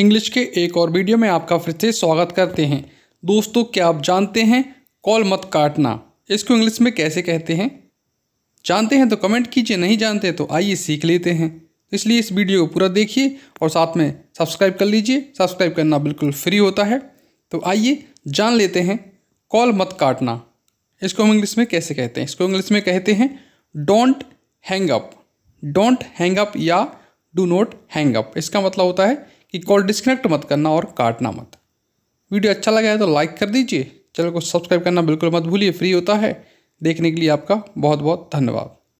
English के एक और वीडियो में आपका फिर से स्वागत करते हैं दोस्तों क्या आप जानते हैं कॉल मत काटना इसको इंग्लिश में कैसे कहते हैं जानते हैं तो कमेंट कीजिए नहीं जानते तो आइए सीख लेते हैं इसलिए इस वीडियो को पूरा देखिए और साथ में सब्सक्राइब कर लीजिए सब्सक्राइब करना बिल्कुल फ्री होता है तो आइए जान लेते हैं कॉल मत काटना इसको हम इंग्लिश में कैसे कहते हैं इसको इंग्लिश में कहते हैं don't hang up don't hang up या डू नॉट हैंग अप इसका मतलब होता है कि कॉल डिस्कनेक्ट मत करना और काटना मत वीडियो अच्छा लगा है तो लाइक कर दीजिए चैनल को सब्सक्राइब करना बिल्कुल मत भूलिए फ्री होता है देखने के लिए आपका बहुत बहुत धन्यवाद